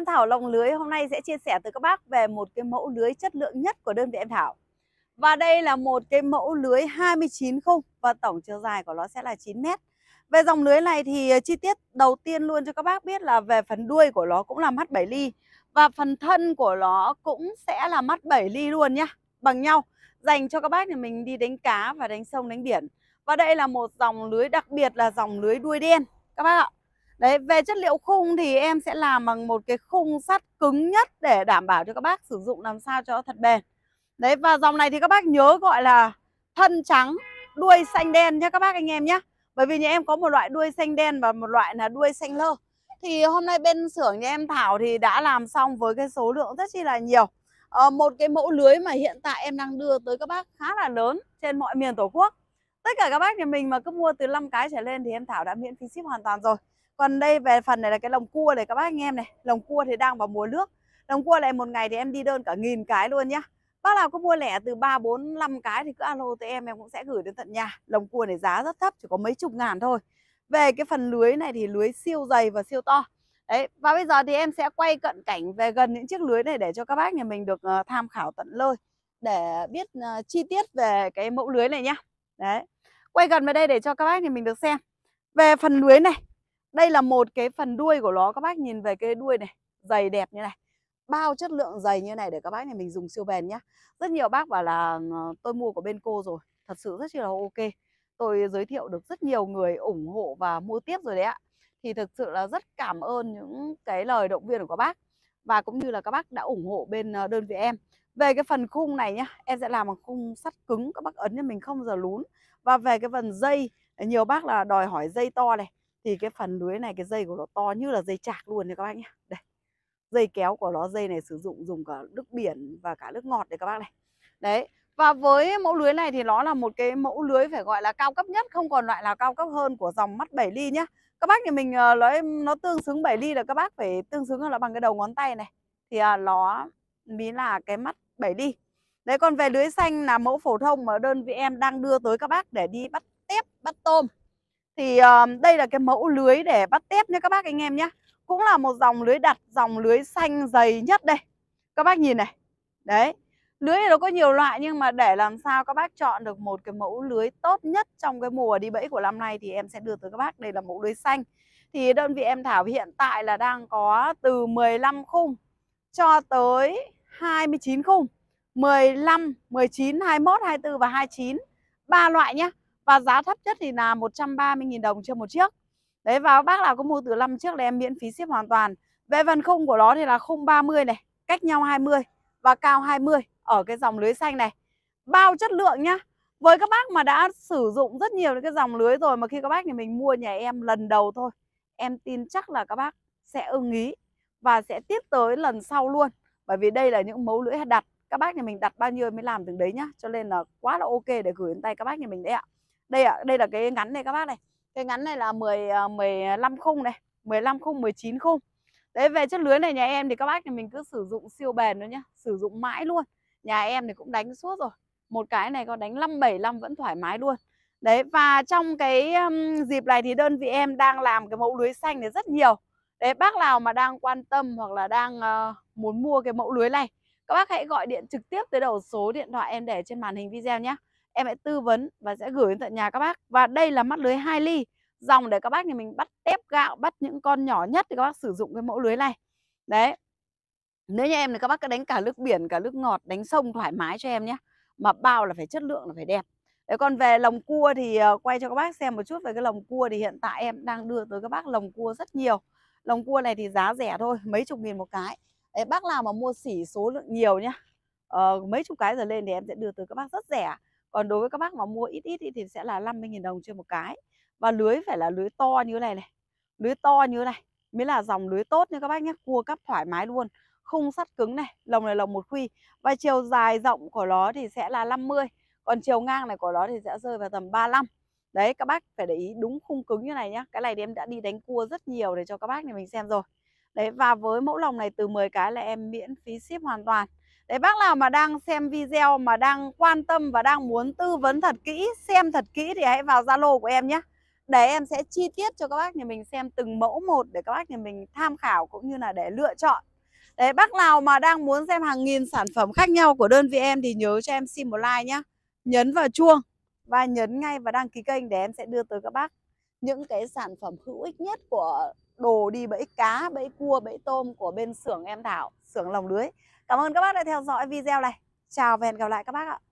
Em Thảo Lồng Lưới hôm nay sẽ chia sẻ tới các bác về một cái mẫu lưới chất lượng nhất của đơn vị em Thảo. Và đây là một cái mẫu lưới 29 khung và tổng chiều dài của nó sẽ là 9 mét. Về dòng lưới này thì ờ, chi tiết đầu tiên luôn cho các bác biết là về phần đuôi của nó cũng là mắt 7 ly và phần thân của nó cũng sẽ là mắt 7 ly luôn nhá, bằng nhau. Dành cho các bác thì mình đi đánh cá và đánh sông đánh biển. Và đây là một dòng lưới đặc biệt là dòng lưới đuôi đen các bác ạ. Đấy, về chất liệu khung thì em sẽ làm bằng một cái khung sắt cứng nhất để đảm bảo cho các bác sử dụng làm sao cho thật bền. Đấy, và dòng này thì các bác nhớ gọi là thân trắng, đuôi xanh đen nhé các bác anh em nhé. Bởi vì nhà em có một loại đuôi xanh đen và một loại là đuôi xanh lơ. Thì hôm nay bên xưởng nhà em Thảo thì đã làm xong với cái số lượng rất chi là nhiều. À, một cái mẫu lưới mà hiện tại em đang đưa tới các bác khá là lớn trên mọi miền Tổ quốc. Tất cả các bác nhà mình mà cứ mua từ 5 cái trở lên thì em Thảo đã miễn phí ship hoàn toàn rồi còn đây về phần này là cái lồng cua này các bác anh em này lồng cua thì đang vào mùa nước lồng cua này một ngày thì em đi đơn cả nghìn cái luôn nhá bác nào có mua lẻ từ ba bốn năm cái thì cứ alo tới em em cũng sẽ gửi đến tận nhà lồng cua này giá rất thấp chỉ có mấy chục ngàn thôi về cái phần lưới này thì lưới siêu dày và siêu to Đấy, và bây giờ thì em sẽ quay cận cảnh về gần những chiếc lưới này để cho các bác nhà mình được ờ, tham khảo tận lơi để biết ờ, chi tiết về cái mẫu lưới này nhá. Đấy. Quay gần về đây để cho các bác nhà mình được xem. Về phần lưới này đây là một cái phần đuôi của nó các bác nhìn về cái đuôi này, dày đẹp như này. Bao chất lượng dày như này để các bác này mình dùng siêu bền nhá. Rất nhiều bác bảo là ờ, tôi mua của bên cô rồi, thật sự rất là ok. Tôi giới thiệu được rất nhiều người ủng hộ và mua tiếp rồi đấy ạ. Thì thực sự là rất cảm ơn những cái lời động viên của các bác và cũng như là các bác đã ủng hộ bên ờ, đơn vị em. Về cái phần khung này nhá, em sẽ làm bằng khung sắt cứng các bác ấn cho mình không giờ lún. Và về cái phần dây, nhiều bác là đòi hỏi dây to này thì cái phần lưới này cái dây của nó to như là dây chạc luôn nha các bác nhé đây dây kéo của nó dây này sử dụng dùng cả nước biển và cả nước ngọt để các bác này đấy và với mẫu lưới này thì nó là một cái mẫu lưới phải gọi là cao cấp nhất không còn loại nào cao cấp hơn của dòng mắt 7 ly nhá các bác thì mình nói ờ, nó tương xứng 7 ly là các bác phải tương xứng là bằng cái đầu ngón tay này thì à, nó mới là cái mắt 7 ly đấy còn về lưới xanh là mẫu phổ thông mà đơn vị em đang đưa tới các bác để đi bắt tép bắt tôm thì uh, đây là cái mẫu lưới để bắt tép nha các bác anh em nhé cũng là một dòng lưới đặt dòng lưới xanh dày nhất đây các bác nhìn này đấy lưới này nó có nhiều loại nhưng mà để làm sao các bác chọn được một cái mẫu lưới tốt nhất trong cái mùa đi bẫy của năm nay thì em sẽ đưa tới các bác đây là mẫu lưới xanh thì đơn vị em thảo hiện tại là đang có từ 15 khung cho tới 29 khung 15, 19, 21, 24 và 29 ba loại nhé và giá thấp nhất thì là 130.000 đồng cho một chiếc đấy và các bác nào có mua từ 5 chiếc là em miễn phí ship hoàn toàn về phần khung của nó thì là khung 30 này cách nhau 20 và cao 20 ở cái dòng lưới xanh này bao chất lượng nhá với các bác mà đã sử dụng rất nhiều những cái dòng lưới rồi mà khi các bác thì mình mua nhà em lần đầu thôi em tin chắc là các bác sẽ ưng ý và sẽ tiếp tới lần sau luôn bởi vì đây là những mẫu lưỡi đặt các bác nhà mình đặt bao nhiêu mới làm từng đấy nhá cho nên là quá là ok để gửi đến tay các bác nhà mình đấy ạ đây ạ à, đây là cái ngắn này các bác này cái ngắn này là 10 15 à, khung này 15 khung 19 khung đấy về chất lưới này nhà em thì các bác thì mình cứ sử dụng siêu bền nữa nhá sử dụng mãi luôn nhà em thì cũng đánh suốt rồi một cái này có đánh 575 vẫn thoải mái luôn đấy và trong cái dịp này thì đơn vị em đang làm cái mẫu lưới xanh này rất nhiều đấy bác nào mà đang quan tâm hoặc là đang uh, muốn mua cái mẫu lưới này các bác hãy gọi điện trực tiếp tới đầu số điện thoại em để trên màn hình video nhé em sẽ tư vấn và sẽ gửi đến tận nhà các bác và đây là mắt lưới 2 ly dòng để các bác thì mình bắt tép gạo bắt những con nhỏ nhất thì các bác sử dụng cái mẫu lưới này đấy nếu như em thì các bác cứ đánh cả nước biển cả nước ngọt đánh sông thoải mái cho em nhé mà bao là phải chất lượng là phải đẹp đấy còn về lồng cua thì ờ, quay cho các bác xem một chút về cái lồng cua thì hiện tại em đang đưa tới các bác lồng cua rất nhiều lồng cua này thì giá rẻ thôi mấy chục nghìn một cái đấy, bác nào mà mua xỉ số lượng nhiều nhá ờ, mấy chục cái giờ lên thì em sẽ đưa tới các bác rất rẻ còn đối với các bác mà mua ít ít thì sẽ là 50.000 đồng trên một cái và lưới phải là lưới to như này này lưới to như này mới là dòng lưới tốt nha các bác nhé cua cắp thoải mái luôn khung sắt cứng này lồng này lồng một khuy và chiều dài rộng của nó thì sẽ là 50 còn chiều ngang này của nó thì sẽ rơi vào tầm 35 đấy các bác phải để ý đúng khung cứng như này nhá cái này thì em đã đi đánh cua rất nhiều để cho các bác này mình xem rồi đấy và với mẫu lồng này từ 10 cái là em miễn phí ship hoàn toàn Đấy bác nào mà đang xem video mà đang quan tâm và đang muốn tư vấn thật kỹ, xem thật kỹ thì hãy vào Zalo của em nhé. Để em sẽ chi tiết cho các bác nhà mình xem từng mẫu một để các bác nhà mình tham khảo cũng như là để lựa chọn. Đấy bác nào mà đang muốn xem hàng nghìn sản phẩm khác nhau của đơn vị em thì nhớ cho em xin một like nhé. Nhấn vào chuông và nhấn ngay vào đăng ký kênh để em sẽ đưa tới các bác những cái sản phẩm hữu ích nhất của đồ đi bẫy cá, bẫy cua, bẫy tôm của bên xưởng em Thảo, xưởng lồng lưới. Cảm ơn các bác đã theo dõi video này. Chào và hẹn gặp lại các bác ạ.